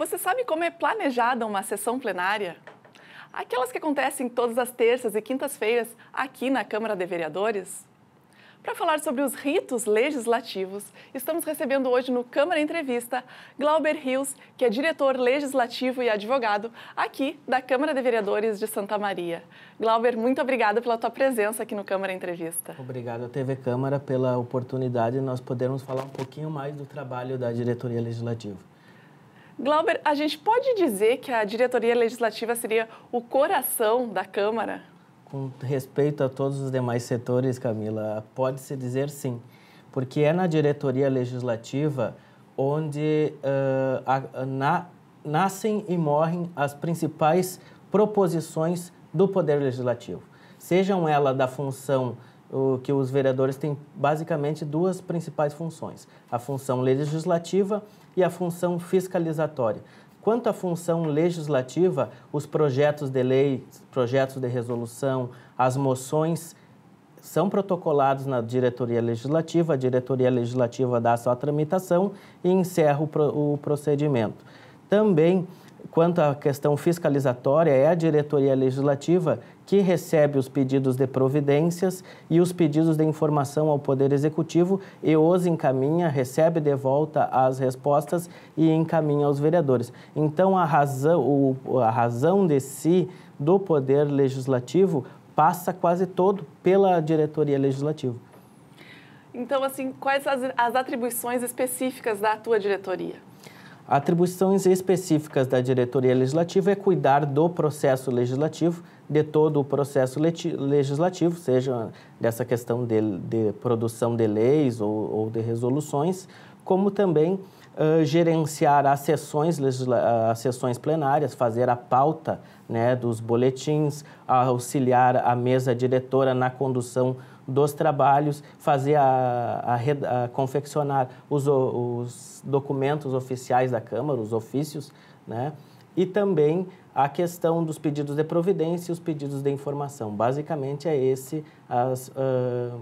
Você sabe como é planejada uma sessão plenária? Aquelas que acontecem todas as terças e quintas-feiras aqui na Câmara de Vereadores? Para falar sobre os ritos legislativos, estamos recebendo hoje no Câmara Entrevista Glauber Rios, que é diretor legislativo e advogado aqui da Câmara de Vereadores de Santa Maria. Glauber, muito obrigada pela tua presença aqui no Câmara Entrevista. Obrigado TV Câmara pela oportunidade de nós podermos falar um pouquinho mais do trabalho da diretoria legislativa. Glauber, a gente pode dizer que a diretoria legislativa seria o coração da Câmara? Com respeito a todos os demais setores, Camila, pode-se dizer sim, porque é na diretoria legislativa onde uh, a, na, nascem e morrem as principais proposições do Poder Legislativo. Sejam ela da função que os vereadores têm basicamente duas principais funções: a função legislativa e a função fiscalizatória. Quanto à função legislativa, os projetos de lei, projetos de resolução, as moções são protocolados na diretoria legislativa, a diretoria legislativa dá sua tramitação e encerra o, procedimento. Também, quanto à questão fiscalizatória, é a diretoria legislativa que recebe os pedidos de providências e os pedidos de informação ao Poder Executivo e os encaminha, recebe de volta as respostas e encaminha aos vereadores. Então, a razão, a razão de si do Poder Legislativo passa quase todo pela diretoria legislativa. Então, assim, quais as, as atribuições específicas da tua diretoria? Atribuições específicas da diretoria legislativa é cuidar do processo legislativo, de todo o processo legislativo, seja dessa questão de, de produção de leis ou, ou, de resoluções, como também uh, gerenciar as sessões, as sessões plenárias, fazer a pauta né, dos boletins, auxiliar a mesa diretora na condução dos trabalhos, fazer a, a, a confeccionar os, os, documentos oficiais da Câmara, os ofícios, né? E também a questão dos pedidos de providência e os pedidos de informação. Basicamente é esse as uh,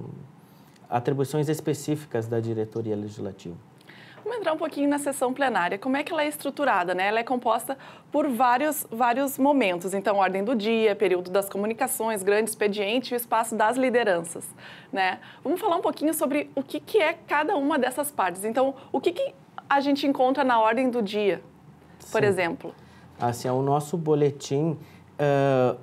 atribuições específicas da diretoria legislativa. Vamos entrar um pouquinho na sessão plenária. Como é que ela é estruturada? Né? Ela é composta por vários, vários momentos. Então, ordem do dia, período das comunicações, grande expediente e o espaço das lideranças. Né? Vamos falar um pouquinho sobre o que, que é cada uma dessas partes. Então, o que, que a gente encontra na ordem do dia, por Sim. exemplo? Assim, é o nosso boletim... Uh,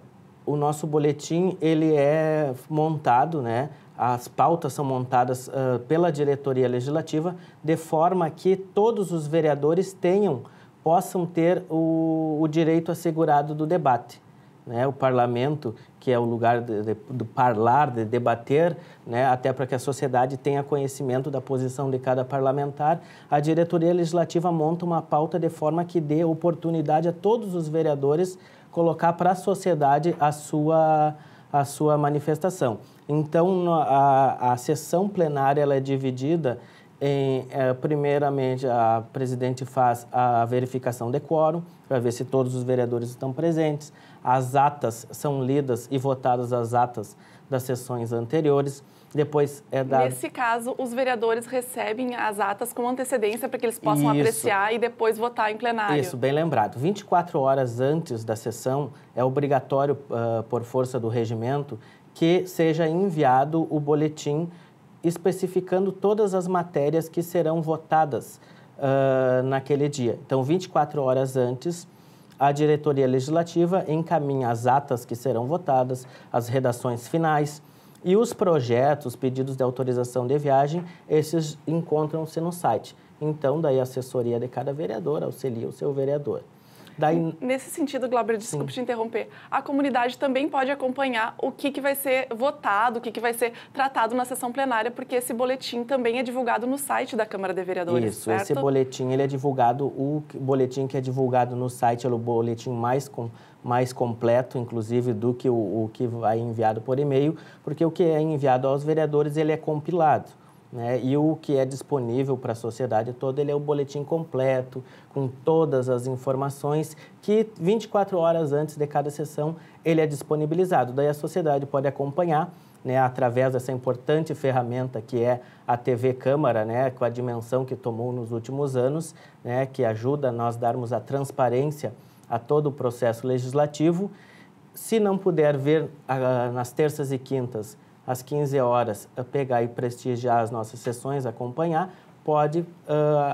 o nosso boletim ele é montado, né? as pautas são montadas uh, pela diretoria legislativa, de forma que todos os vereadores tenham, possam ter o, o direito assegurado do debate. Né? O parlamento, que é o lugar de, de, do parlar, de debater, né? até para que a sociedade tenha conhecimento da posição de cada parlamentar, a diretoria legislativa monta uma pauta de forma que dê oportunidade a todos os vereadores colocar para a sociedade a sua, a sua manifestação. Então, a, a sessão plenária ela é dividida em, é, primeiramente, a presidente faz a verificação de quórum, para ver se todos os vereadores estão presentes. As atas são lidas e votadas as atas das sessões anteriores. Depois é Nesse caso, os vereadores recebem as atas com antecedência para que eles possam Isso. apreciar e depois votar em plenário. Isso, bem lembrado. 24 horas antes da sessão, é obrigatório, uh, por força do regimento, que seja enviado o boletim especificando todas as matérias que serão votadas uh, naquele dia. Então, 24 horas antes, a diretoria legislativa encaminha as atas que serão votadas, as redações finais e os projetos, pedidos de autorização de viagem, esses encontram-se no site. Então, daí a assessoria de cada vereador auxilia o seu vereador. Daí... Nesse sentido, Glauber, desculpe te interromper, a comunidade também pode acompanhar o que, que vai ser votado, o que, que vai ser tratado na sessão plenária, porque esse boletim também é divulgado no site da Câmara de Vereadores, Isso, certo? esse boletim ele é divulgado, o boletim que é divulgado no site é o boletim mais, com, mais completo, inclusive, do que o, o que vai enviado por e-mail, porque o que é enviado aos vereadores ele é compilado. Né? E o que é disponível para a sociedade toda, ele é o boletim completo, com todas as informações que 24 horas antes de cada sessão ele é disponibilizado. Daí a sociedade pode acompanhar né, através dessa importante ferramenta que é a TV Câmara, né, com a dimensão que tomou nos últimos anos, né, que ajuda a nós darmos a transparência a todo o processo legislativo. Se não puder ver a, ah, nas terças e quintas às 15 horas, pegar e prestigiar as nossas sessões, acompanhar, pode uh,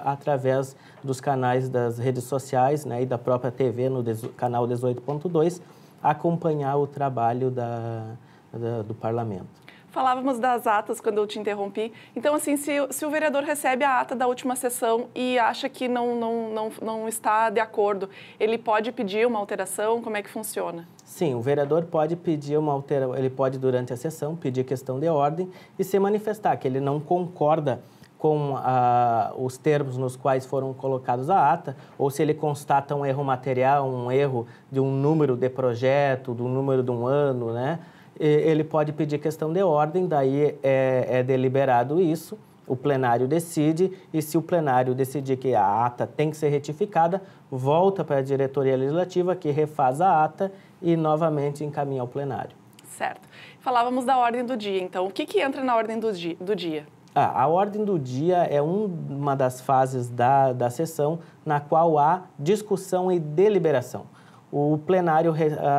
através dos canais das redes sociais né, e da própria TV no canal 18.2 acompanhar o trabalho da, da, do parlamento. Falávamos das atas quando eu te interrompi. Então, assim, se, se, o vereador recebe a ata da última sessão e acha que não, não, não, não está de acordo, ele pode pedir uma alteração? Como é que funciona? Sim, o vereador pode pedir uma alteração, ele pode, durante a sessão, pedir questão de ordem e se manifestar que ele não concorda com ah, os termos nos quais foram colocados a ata, ou se ele constata um erro material, um erro de um número de projeto, do número de um ano, né? ele pode pedir questão de ordem, daí é, é deliberado isso o plenário decide e se o plenário decidir que a ata tem que ser retificada, volta para a diretoria legislativa que refaz a ata e novamente encaminha ao plenário. Certo. Falávamos da ordem do dia, então. O que, que entra na ordem do dia? Do dia? Ah, a ordem do dia é uma das fases da, da sessão na qual há discussão e deliberação. O plenário,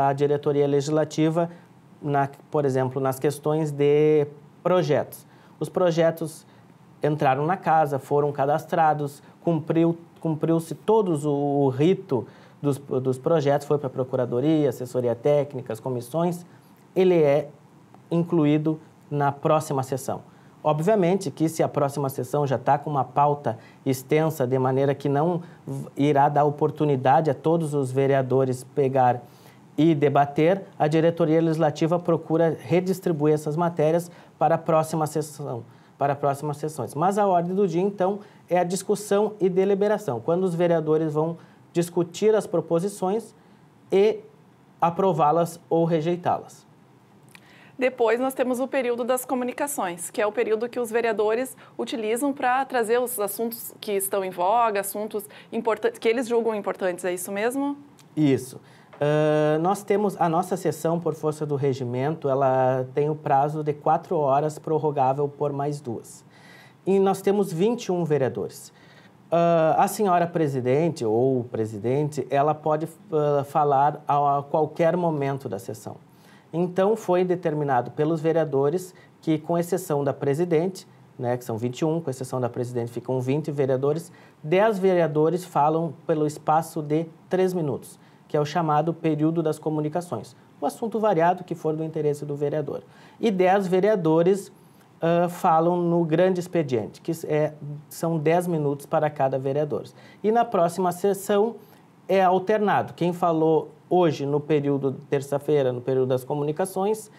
a diretoria legislativa, na, por exemplo, nas questões de projetos. Os projetos entraram na casa, foram cadastrados, cumpriu, cumpriu-se todos o, o rito dos, dos projetos, foi para a procuradoria, assessoria técnica, as comissões, ele é incluído na próxima sessão. Obviamente que se a próxima sessão já está com uma pauta extensa, de maneira que não irá dar oportunidade a todos os vereadores pegar e debater, a diretoria legislativa procura redistribuir essas matérias para a próxima sessão para próximas sessões. Mas a ordem do dia, então, é a discussão e deliberação, quando os vereadores vão discutir as proposições e aprová-las ou rejeitá-las. Depois nós temos o período das comunicações, que é o período que os vereadores utilizam para trazer os assuntos que estão em voga, assuntos que eles julgam importantes, é isso mesmo? Isso. Ah, nós temos a nossa sessão por força do regimento, ela tem o prazo de quatro horas prorrogável por mais duas. E nós temos 21 vereadores. Uh, a senhora presidente ou o presidente, ela pode uh, falar a, a qualquer momento da sessão. Então, foi determinado pelos vereadores que, com exceção da presidente, né, que são 21, com exceção da presidente, ficam 20 vereadores, 10 vereadores falam pelo espaço de 3 minutos que é o chamado período das comunicações, o assunto variado que for do interesse do vereador. E 10 vereadores uh, falam no grande expediente, que é, são 10 minutos para cada vereador. E na próxima sessão é alternado. Quem falou hoje no período terça-feira, no período das comunicações,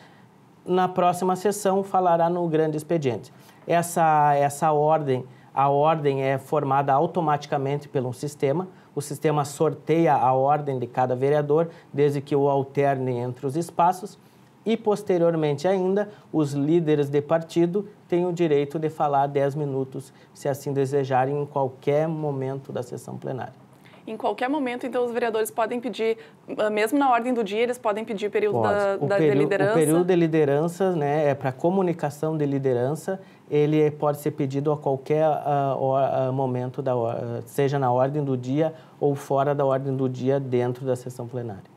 na próxima sessão falará no grande expediente. Essa, essa ordem, a ordem é formada automaticamente pelo um sistema, o sistema sorteia a ordem de cada vereador, desde que o alterne entre os espaços. E, posteriormente ainda, os líderes de partido têm o direito de falar 10 minutos, se assim desejarem, em qualquer momento da sessão plenária em qualquer momento, então os vereadores podem pedir, ah, mesmo na ordem do dia, eles podem pedir período Pode. da, o da período, de liderança. O período de liderança, né, é para comunicação de liderança, ele pode ser pedido a qualquer uh, uh, momento, da, uh, seja na ordem do dia ou fora da ordem do dia, dentro da sessão plenária.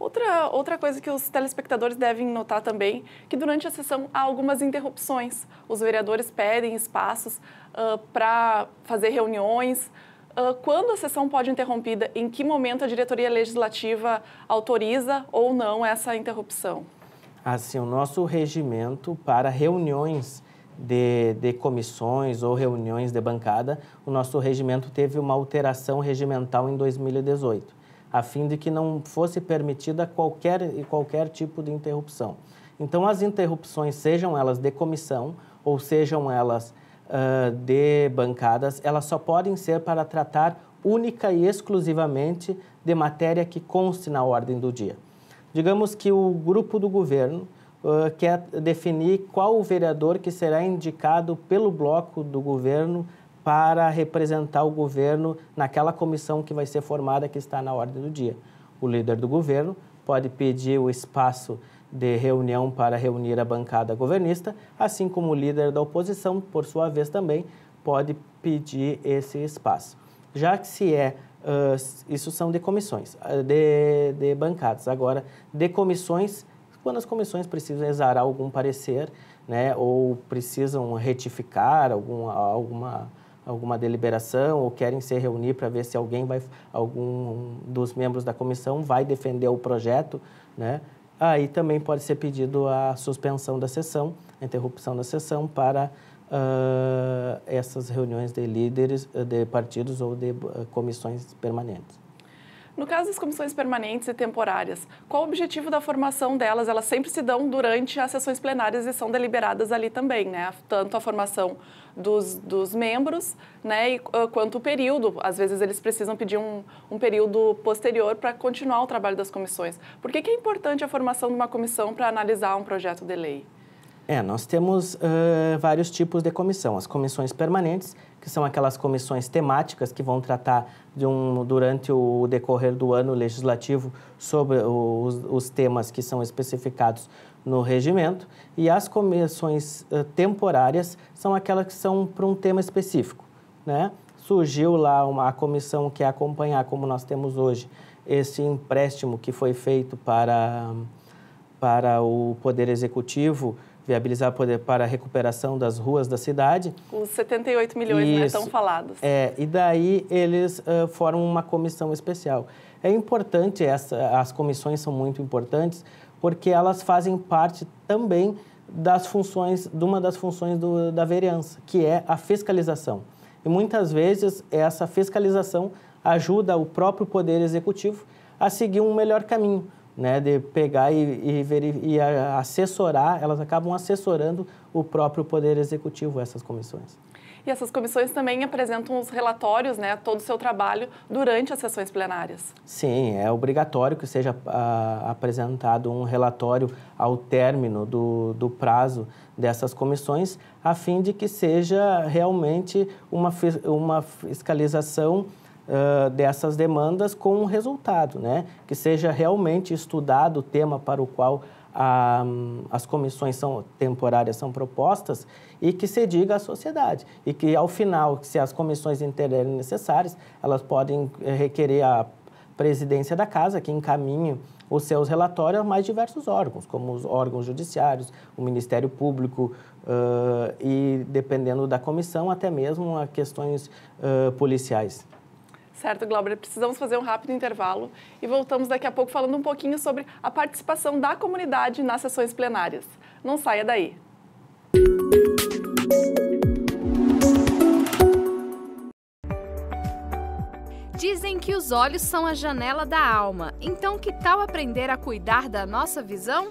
Outra, outra coisa que os telespectadores devem notar também, que durante a sessão há algumas interrupções. Os vereadores pedem espaços uh, para fazer reuniões, Uh, quando a sessão pode ser interrompida? Em que momento a diretoria legislativa autoriza ou não essa interrupção? Assim, o nosso regimento para reuniões de, de comissões ou reuniões de bancada, o nosso regimento teve uma alteração regimental em 2018, a fim de que não fosse permitida qualquer e qualquer tipo de interrupção. Então, as interrupções, sejam elas de comissão ou sejam elas uh, de bancadas, elas só podem ser para tratar única e exclusivamente de matéria que conste na ordem do dia. Digamos que o grupo do governo uh, quer definir qual o vereador que será indicado pelo bloco do governo para representar o governo naquela comissão que vai ser formada que está na ordem do dia. O líder do governo pode pedir o espaço de reunião para reunir a bancada governista, assim como o líder da oposição, por sua vez, também pode pedir esse espaço. Já que se é, uh, isso são de comissões, de, de bancadas. Agora, de comissões, quando as comissões precisam exarar algum parecer, né, ou precisam retificar algum, alguma alguma deliberação ou querem se reunir para ver se alguém vai algum dos membros da comissão vai defender o projeto, né? aí também pode ser pedido a suspensão da sessão, a interrupção da sessão para uh, essas reuniões de líderes eh, de partidos ou de uh, comissões permanentes. No caso das comissões permanentes e temporárias, qual o objetivo da formação delas? Elas sempre se dão durante as sessões plenárias e são deliberadas ali também, né? Tanto a formação dos, dos membros, né? E uh, quanto o período, às vezes eles precisam pedir um, um período posterior para continuar o trabalho das comissões. Por que, que é importante a formação de uma comissão para analisar um projeto de lei? É, nós temos uh, vários tipos de comissão. As comissões permanentes, que são aquelas comissões temáticas que vão tratar um, durante o decorrer do ano legislativo sobre os, os temas que são especificados no regimento e as comissões uh, temporárias são aquelas que são para um tema específico, né? Surgiu lá uma a comissão que acompanhar, como nós temos hoje, esse empréstimo que foi feito para, para o Poder Executivo, viabilizar poder para a recuperação das ruas da cidade. Os 78 milhões né, Isso, né, tão falados. É, e daí eles uh, formam uma comissão especial. É importante, essa, as comissões são muito importantes, porque elas fazem parte também das funções, de uma das funções do, da vereança, que é a fiscalização. E muitas vezes essa fiscalização ajuda o próprio Poder Executivo a seguir um melhor caminho, né, de pegar e, e, e assessorar, elas acabam assessorando o próprio Poder Executivo, essas comissões. E essas comissões também apresentam os relatórios, né, todo o seu trabalho durante as sessões plenárias. Sim, é obrigatório que seja ah, apresentado um relatório ao término do, do prazo dessas comissões, a fim de que seja realmente uma, uma fiscalização Uh, dessas demandas com um resultado, né? que seja realmente estudado o tema para o qual a, as comissões são, temporárias são propostas e que se diga à sociedade. E que, ao final, se as comissões entenderem necessárias, elas podem eh, requerer a presidência da casa que encaminhe os seus relatórios a mais diversos órgãos, como os órgãos judiciários, o Ministério Público uh, e, dependendo da comissão, até mesmo a questões uh, policiais. Certo, Glauber? Precisamos fazer um rápido intervalo e voltamos daqui a pouco falando um pouquinho sobre a participação da comunidade nas sessões plenárias. Não saia daí! Dizem que os olhos são a janela da alma, então que tal aprender a cuidar da nossa visão?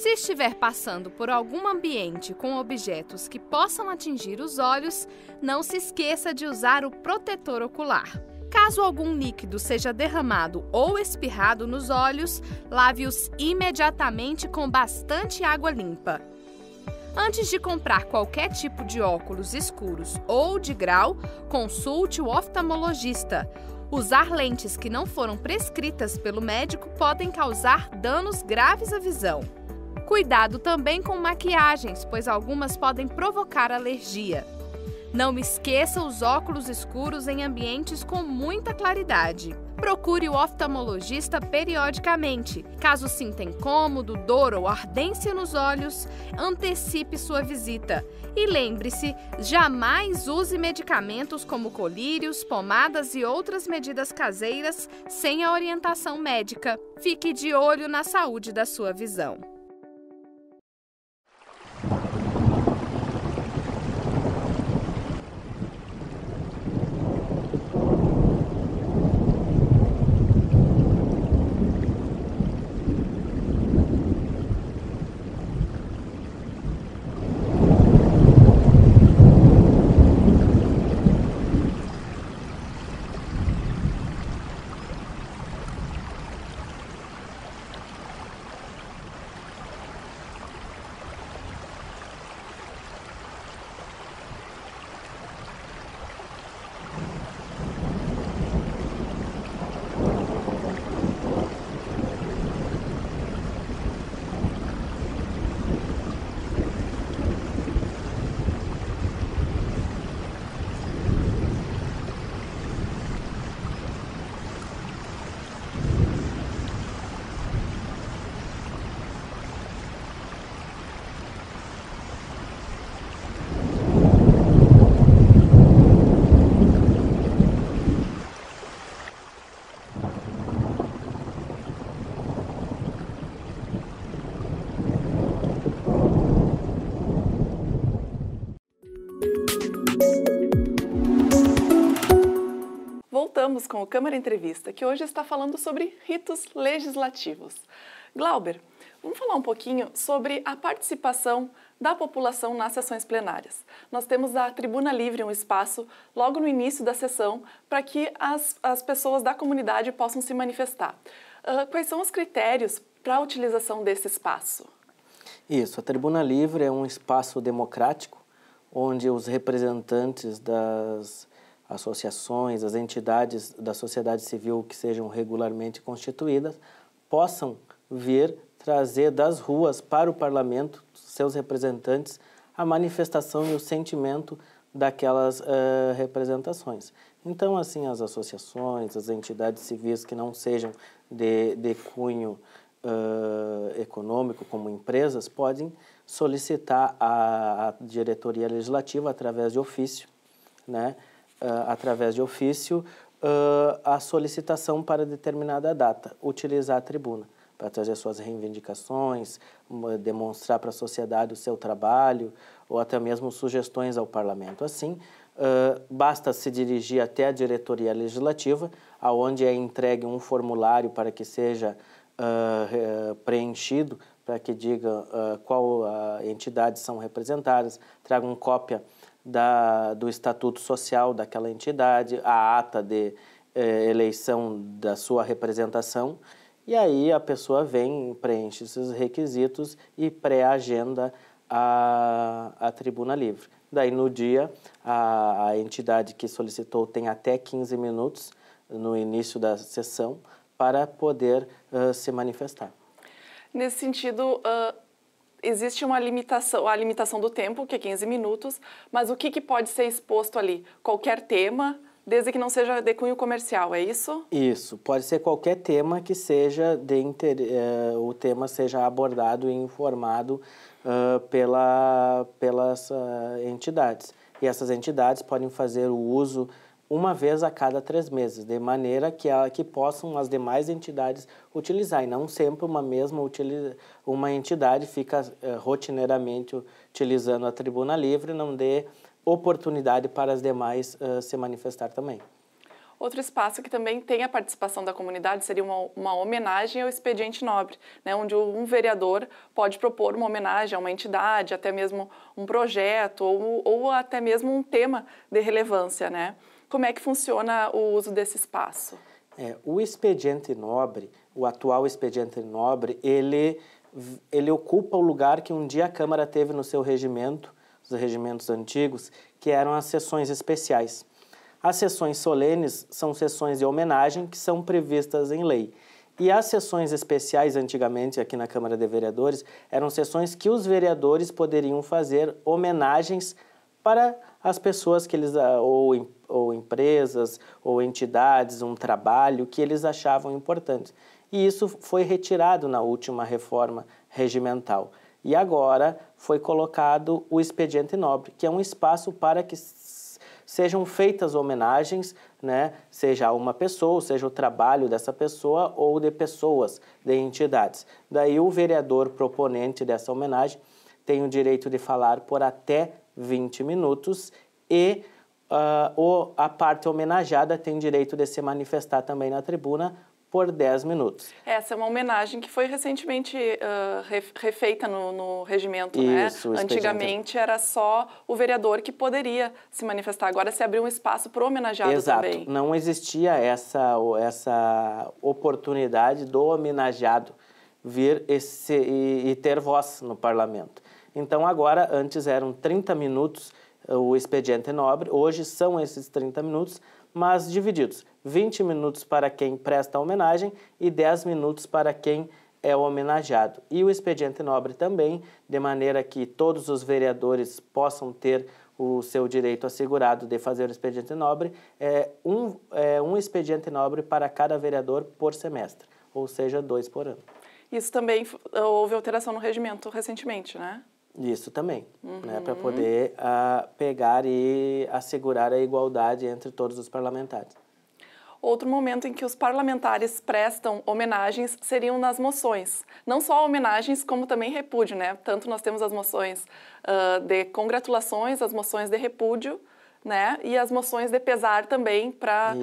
Se estiver passando por algum ambiente com objetos que possam atingir os olhos, não se esqueça de usar o protetor ocular. Caso algum líquido seja derramado ou espirrado nos olhos, lave-os imediatamente com bastante água limpa. Antes de comprar qualquer tipo de óculos escuros ou de grau, consulte o oftalmologista. Usar lentes que não foram prescritas pelo médico podem causar danos graves à visão. Cuidado também com maquiagens, pois algumas podem provocar alergia. Não esqueça os óculos escuros em ambientes com muita claridade. Procure o oftalmologista periodicamente. Caso sinta incômodo, dor ou ardência nos olhos, antecipe sua visita. E lembre-se, jamais use medicamentos como colírios, pomadas e outras medidas caseiras sem a orientação médica. Fique de olho na saúde da sua visão. com o Câmara Entrevista, que hoje está falando sobre ritos legislativos. Glauber, vamos falar um pouquinho sobre a participação da população nas sessões plenárias. Nós temos a Tribuna Livre, um espaço logo no início da sessão para que as, as pessoas da comunidade possam se manifestar. Uh, quais são os critérios para a utilização desse espaço? Isso, a Tribuna Livre é um espaço democrático onde os representantes das associações, as entidades da sociedade civil que sejam regularmente constituídas, possam vir trazer das ruas para o parlamento, seus representantes, a manifestação e o sentimento daquelas uh, representações. Então, assim, as associações, as entidades civis que não sejam de, de cunho uh, econômico, como empresas, podem solicitar à diretoria legislativa, através de ofício, né, ah, através de ofício, ah, a solicitação para determinada data, utilizar a tribuna para trazer suas reivindicações, demonstrar para a sociedade o seu trabalho ou até mesmo sugestões ao parlamento. Assim, Uh, basta se dirigir até a diretoria legislativa, aonde é entregue um formulário para que seja uh, preenchido, para que diga qual entidades são representadas, traga uma cópia da, do estatuto social daquela entidade, a ata de eh, eleição da sua representação, e aí a pessoa vem, preenche esses requisitos e pré-agenda a, a tribuna livre. Daí no dia, a, a entidade que solicitou tem até 15 minutos no início da sessão para poder uh, se manifestar. Nesse sentido, uh existe uma limitação, a limitação do tempo, que é 15 minutos, mas o que, que pode ser exposto ali? Qualquer tema, desde que não seja de cunho comercial, é isso? Isso, pode ser qualquer tema que seja de inter... Uh, o tema seja abordado e informado uh, pela, pelas uh, entidades. E essas entidades podem fazer o uso uma vez a cada três meses, de maneira que, a, que possam as demais entidades utilizar, e não sempre uma mesma utiliza, uma entidade fica eh, rotineiramente utilizando a tribuna livre, não dê oportunidade para as demais eh, se manifestar também. Outro espaço que também tem a participação da comunidade seria uma, uma homenagem ao expediente nobre, né, onde um vereador pode propor uma homenagem a uma entidade, até mesmo um projeto ou, ou até mesmo um tema de relevância. Né? Como é que funciona o uso desse espaço? É, o expediente nobre, o atual expediente nobre, ele, ele ocupa o lugar que um dia a Câmara teve no seu regimento, os regimentos antigos, que eram as sessões especiais. As sessões solenes são sessões de homenagem que são previstas em lei. E as sessões especiais, antigamente, aqui na Câmara de Vereadores, eram sessões que os vereadores poderiam fazer homenagens para as pessoas que eles ah, ou, ou empresas ou entidades, um trabalho que eles achavam importante. E isso foi retirado na última reforma regimental. E agora foi colocado o expediente nobre, que é um espaço para que sejam feitas homenagens, né, seja a uma pessoa, seja o trabalho dessa pessoa ou de pessoas, de entidades. Daí o vereador proponente dessa homenagem tem o direito de falar por até 20 minutos e uh, a parte homenageada tem direito de se manifestar também na tribuna por 10 minutos. Essa é uma homenagem que foi recentemente uh, refeita no, no regimento, né? Isso, né? Antigamente era só o vereador que poderia se manifestar. Agora se abriu um espaço para o homenageado Exato. também. Exato. Não existia essa, essa oportunidade do homenageado vir esse, e, e ter voz no parlamento. Então, agora, antes eram 30 minutos eh, o expediente nobre, hoje são esses 30 minutos, mas divididos: 20 minutos para quem presta a homenagem e 10 minutos para quem é o homenageado. E o expediente nobre também, de maneira que todos os vereadores possam ter o seu direito assegurado de fazer o expediente nobre, é um, é um expediente nobre para cada vereador por semestre, ou seja, dois por ano. Isso também houve alteração no regimento recentemente, né? Isso também, né, uhum. né, para poder uh, pegar e assegurar a igualdade entre todos os parlamentares. Outro momento em que os parlamentares prestam homenagens seriam nas moções. Não só homenagens, como também repúdio, né? Tanto nós temos as moções uh, de congratulações, as moções de repúdio, né? E as moções de pesar também para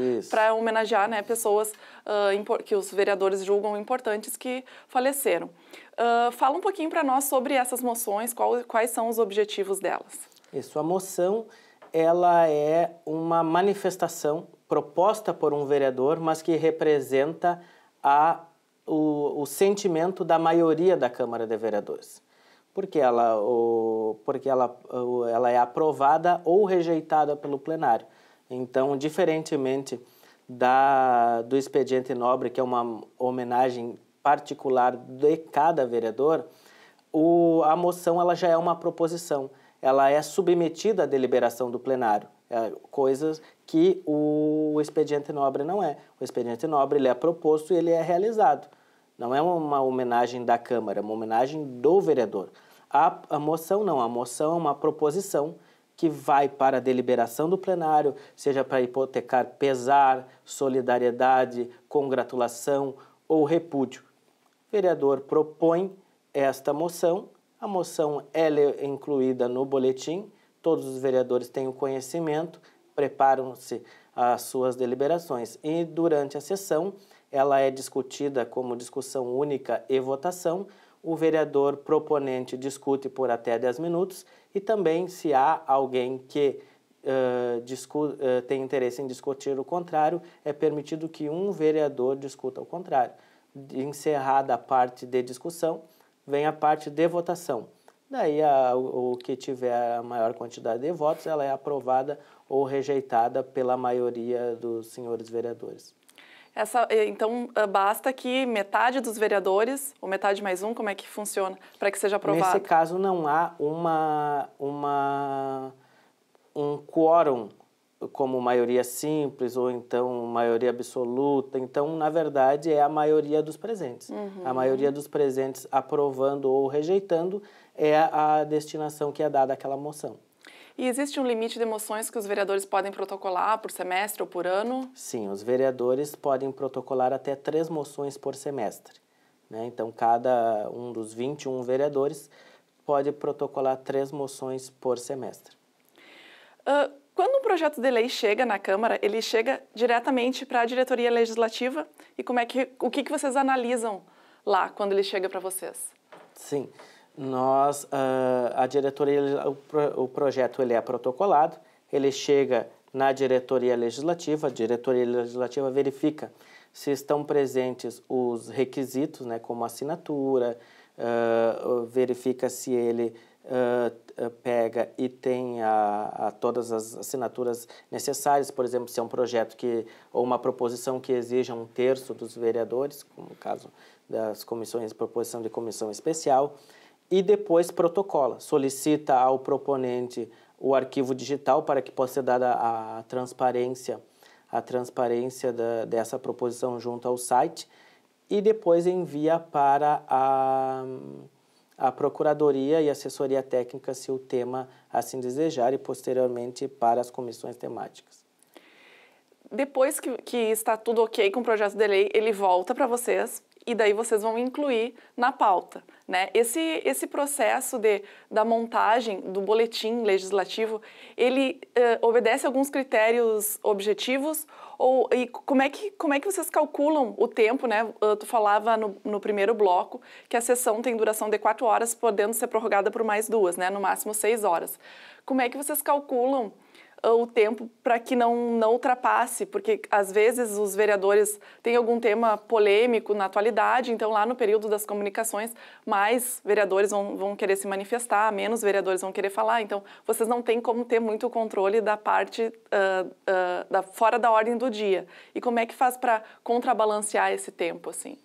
homenagear né, pessoas uh, que os vereadores julgam importantes que faleceram. Uh, fala um pouquinho para nós sobre essas moções, qual, quais são os objetivos delas. Isso, a moção ela é uma manifestação proposta por um vereador, mas que representa a, o, o sentimento da maioria da Câmara de Vereadores porque ela, o, porque ela, o, ela é aprovada ou rejeitada pelo plenário. Então, diferentemente da, do expediente nobre, que é uma homenagem particular de cada vereador, o, a moção ela já é uma proposição, ela é submetida à deliberação do plenário, é, coisas que o expediente nobre não é. O expediente nobre ele é proposto e ele é realizado. Não é uma homenagem da Câmara, é uma homenagem do vereador. A, a moção não, a moção é uma proposição que vai para a deliberação do plenário, seja para hipotecar pesar, solidariedade, congratulação ou repúdio. O vereador propõe esta moção, a moção é incluída no boletim, todos os vereadores têm o conhecimento, preparam-se às suas deliberações e durante a sessão ela é discutida como discussão única e votação o vereador proponente discute por até 10 minutos e também, se há alguém que uh, uh, tem interesse em discutir o contrário, é permitido que um vereador discuta o contrário. Encerrada a parte de discussão, vem a parte de votação. Daí, a, o que tiver a maior quantidade de votos, ela é aprovada ou rejeitada pela maioria dos senhores vereadores. Essa, eh, então, eh, basta que metade dos vereadores, ou metade mais um, como é que funciona para que seja aprovado? Nesse caso, não há uma, uma, um quórum como maioria simples ou então maioria absoluta. Então, na verdade, é a maioria dos presentes. Uhum. A maioria dos presentes aprovando ou rejeitando é a destinação que é dada àquela moção. E existe um limite de emoções que os vereadores podem protocolar por semestre ou por ano? Sim, os vereadores podem protocolar até três moções por semestre. Né? Então, cada um dos 21 vereadores pode protocolar três moções por semestre. Uh, quando um projeto de lei chega na Câmara, ele chega diretamente para a diretoria legislativa? E como é que, o que, que vocês analisam lá quando ele chega para vocês? Sim nós uh, a diretoria o, pro, o projeto ele é protocolado ele chega na diretoria legislativa a diretoria legislativa verifica se estão presentes os requisitos né como assinatura uh, verifica se ele uh, pega e tem a, a, todas as assinaturas necessárias por exemplo se é um projeto que ou uma proposição que exija um terço dos vereadores como no caso das comissões proposição de comissão especial e depois protocola, solicita ao proponente o arquivo digital para que possa ser dada a, transparência, a transparência da, dessa proposição junto ao site e depois envia para a, a Procuradoria e Assessoria Técnica, se o tema assim desejar, e posteriormente para as comissões temáticas. Depois que, que está tudo ok com o projeto de lei, ele volta para vocês e daí vocês vão incluir na pauta. Né? Esse, esse processo de, da montagem do boletim legislativo, ele eh, obedece a alguns critérios objetivos ou, e como é, que, como é que vocês calculam o tempo? Né? Uh, tu falava no, no primeiro bloco que a sessão tem duração de quatro horas, podendo ser prorrogada por mais duas, né? no máximo seis horas. Como é que vocês calculam ah, o tempo para que não, não ultrapasse, porque às vezes os vereadores têm algum tema polêmico na atualidade, então lá no período das comunicações, mais vereadores vão, vão querer se manifestar, menos vereadores vão querer falar, então vocês não têm como ter muito controle da parte uh, uh, da, fora da ordem do dia. E como é que faz para contrabalancear esse tempo, assim?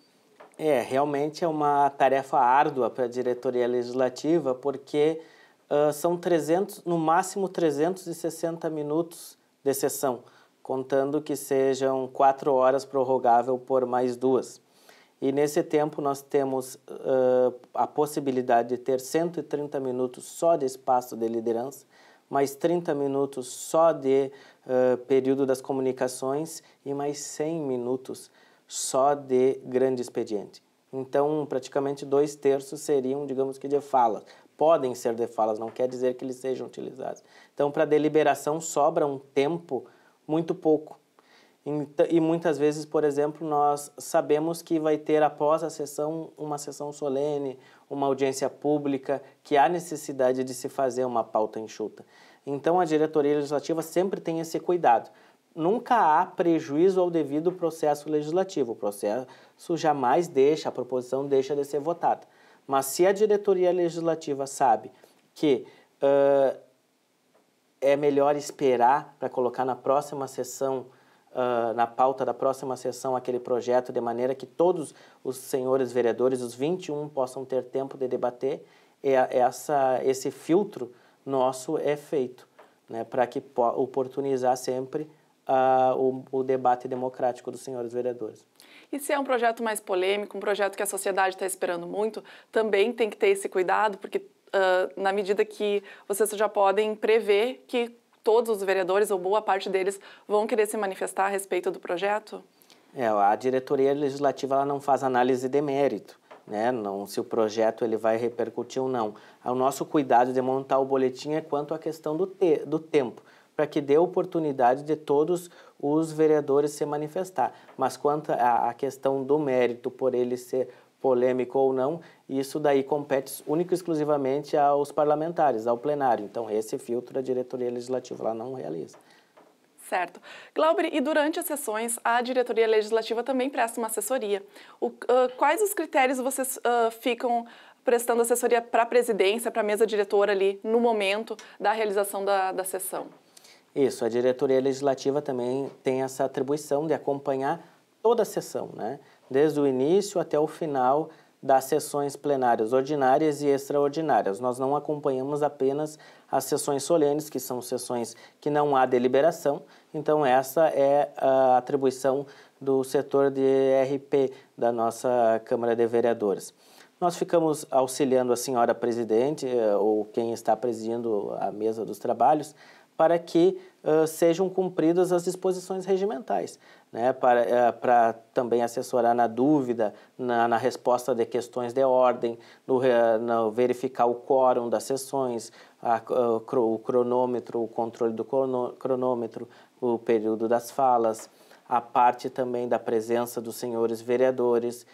É, realmente é uma tarefa árdua para a diretoria legislativa, porque ah, são 300, no máximo 360 minutos de sessão, contando que sejam quatro horas prorrogável por mais duas. E nesse tempo nós temos uh, a possibilidade de ter 130 minutos só de espaço de liderança, mais 30 minutos só de uh, período das comunicações e mais 100 minutos só de grande expediente. Então, praticamente dois terços seriam, digamos que, de fala podem ser de falas, não quer dizer que eles sejam utilizados. Então, para deliberação sobra um tempo muito pouco. E muitas vezes, por exemplo, nós sabemos que vai ter após a sessão uma sessão solene, uma audiência pública, que há necessidade de se fazer uma pauta enxuta. Então, a diretoria legislativa sempre tem esse cuidado. Nunca há prejuízo ao devido processo legislativo. O processo jamais deixa, a proposição deixa de ser votada mas se a diretoria legislativa sabe que uh, é melhor esperar para colocar na próxima sessão, uh, na pauta da próxima sessão, aquele projeto, de maneira que todos os senhores vereadores, os 21, possam ter tempo de debater, é, é, essa, esse filtro nosso é feito, né, para que oportunizar sempre uh, o, o debate democrático dos senhores vereadores. E se é um projeto mais polêmico, um projeto que a sociedade está esperando muito, também tem que ter esse cuidado, porque uh, na medida que vocês já podem prever que todos os vereadores ou boa parte deles vão querer se manifestar a respeito do projeto? É, a diretoria legislativa ela não faz análise de mérito. Né? Não se o projeto ele vai repercutir ou não. É, o nosso cuidado de montar o boletim é quanto à questão do, te, do tempo, para que dê oportunidade de todos os vereadores se manifestar. Mas quanto à questão do mérito, por ele ser polêmico ou não, isso daí compete única e exclusivamente aos parlamentares, ao plenário. Então, esse filtro a diretoria legislativa lá não realiza. Certo. Glauber, e durante as sessões, a diretoria legislativa também presta uma assessoria. O, uh, quais os critérios vocês uh, ficam prestando assessoria para a presidência, para a mesa diretora ali, no momento da realização da, da sessão? Isso, a diretoria legislativa também tem essa atribuição de acompanhar toda a sessão, né? desde o início até o final das sessões plenárias ordinárias e extraordinárias. Nós não acompanhamos apenas as sessões solenes, que são sessões que não há deliberação, então essa é a atribuição do setor de RP da nossa Câmara de Vereadores. Nós ficamos auxiliando a senhora presidente, eh, ou quem está presidindo a mesa dos trabalhos, para que uh, sejam cumpridas as disposições regimentais, né? para, uh, para também assessorar na dúvida, na, na, resposta de questões de ordem, no, uh, no verificar o quórum das sessões, a, o cronômetro, o controle do cronômetro, o período das falas, a parte também da presença dos senhores vereadores,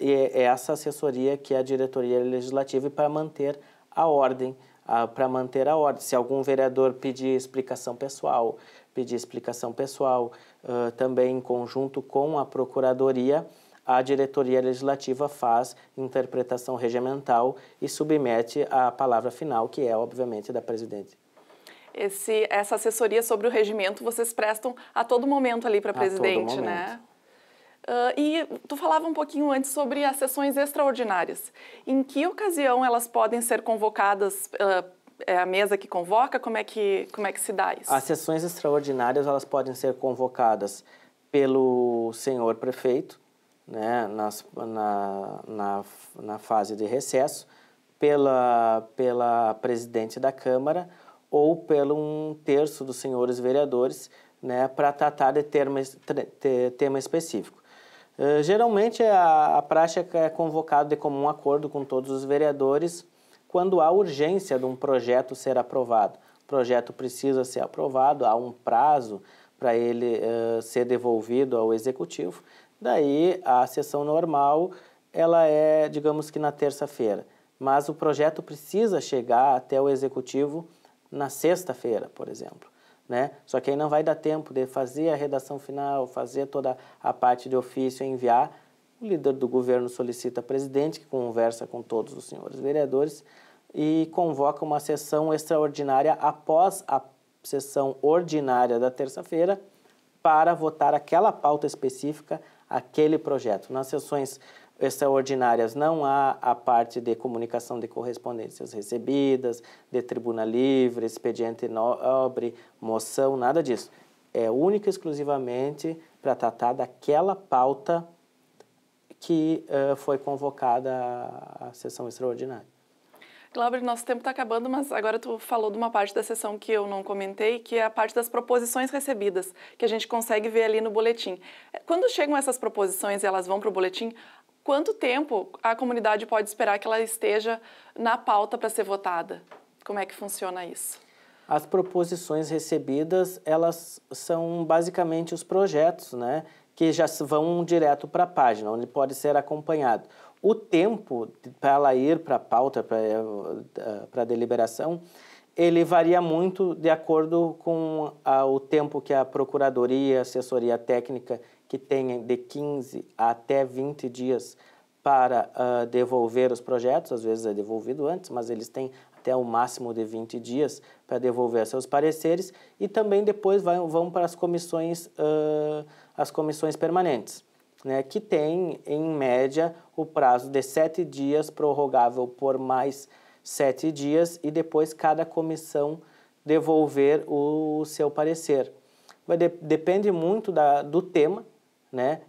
e é essa assessoria que é a diretoria legislativa para manter a ordem ah, para manter a ordem. Se algum vereador pedir explicação pessoal, pedir explicação pessoal, ah, também em conjunto com a Procuradoria, a diretoria legislativa faz interpretação regimental e submete a palavra final, que é, obviamente, da presidente. Esse, essa assessoria sobre o regimento vocês prestam a todo momento ali para a presidente, né? Uh, e tu falava um pouquinho antes sobre as sessões extraordinárias. Em que ocasião elas podem ser convocadas? Uh, é a mesa que convoca? Como é que, como é que se dá isso? As sessões extraordinárias elas podem ser convocadas pelo senhor prefeito, né, nas, na, na, na fase de recesso, pela, pela presidente da Câmara ou pelo um terço dos senhores vereadores né, para tratar de tema, tema específico. Eh, geralmente é a, a praxe é, é convocada de comum acordo com todos os vereadores quando há urgência de um projeto ser aprovado. O projeto precisa ser aprovado, há um prazo para ele uh, ser devolvido ao executivo. Daí a sessão normal ela é, digamos que na terça-feira, mas o projeto precisa chegar até o executivo na sexta-feira, por exemplo né? Só que aí não vai dar tempo de fazer a redação final, fazer toda a parte de ofício e enviar. O líder do governo solicita presidente, que conversa com todos os senhores vereadores e convoca uma sessão extraordinária após a sessão ordinária da terça-feira para votar aquela pauta específica, aquele projeto. Nas sessões extraordinárias, não há a parte de comunicação de correspondências recebidas, de tribuna livre, expediente nobre, moção, nada disso. É única e exclusivamente para tratar daquela pauta que uh, foi convocada a, sessão extraordinária. Glauber, nosso tempo está acabando, mas agora tu falou de uma parte da sessão que eu não comentei, que é a parte das proposições recebidas, que a gente consegue ver ali no boletim. Quando chegam essas proposições e elas vão para o boletim, quanto tempo a comunidade pode esperar que ela esteja na pauta para ser votada? Como é que funciona isso? As proposições recebidas, elas são basicamente os projetos, né? Que já vão direto para a página, onde pode ser acompanhado. O tempo para ela ir para a pauta, para eh, a deliberação, ele varia muito de acordo com a, o tempo que a Procuradoria, assessoria técnica que tenha de 15 até 20 dias para uh, devolver os projetos, às vezes é devolvido antes, mas eles têm até o máximo de 20 dias para devolver seus pareceres e também depois vai, vão para as comissões, uh, as comissões permanentes, né, que tem em média o prazo de 7 dias, prorrogável por mais 7 dias e depois cada comissão devolver o seu parecer. Vai de, depende muito da, do tema, né,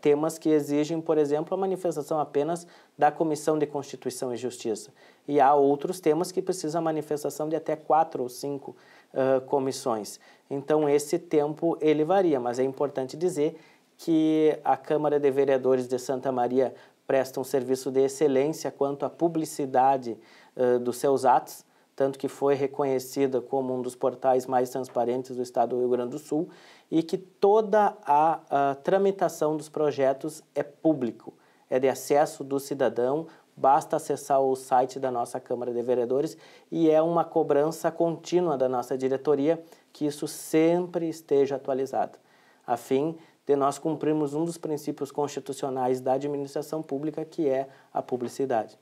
temas que exigem, por exemplo, a manifestação apenas da Comissão de Constituição e Justiça. E há outros temas que precisam a manifestação de até quatro ou cinco uh, comissões. Então, esse tempo ele varia, mas é importante dizer que a Câmara de Vereadores de Santa Maria presta um serviço de excelência quanto à publicidade uh, dos seus atos, tanto que foi reconhecida como um dos portais mais transparentes do estado do Rio Grande do Sul, e que toda a, a tramitação dos projetos é público, é de acesso do cidadão, basta acessar o site da nossa Câmara de Vereadores e é uma cobrança contínua da nossa diretoria que isso sempre esteja atualizado, a fim de nós cumprirmos um dos princípios constitucionais da administração pública, que é a publicidade.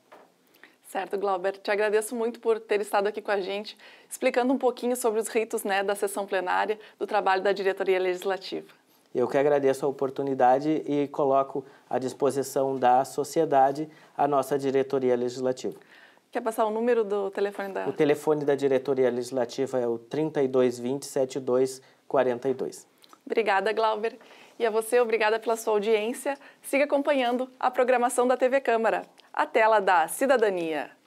Certo, Glauber. Te agradeço muito por ter estado aqui com a gente, explicando um pouquinho sobre os ritos né, da sessão plenária, do trabalho da diretoria legislativa. Eu que agradeço a oportunidade e coloco à disposição da sociedade a nossa diretoria legislativa. Quer passar o número do telefone da... O telefone da diretoria legislativa é o 3220 7242. Obrigada, Glauber. E a você, obrigada pela sua audiência. Siga acompanhando a programação da TV Câmara. A tela da cidadania.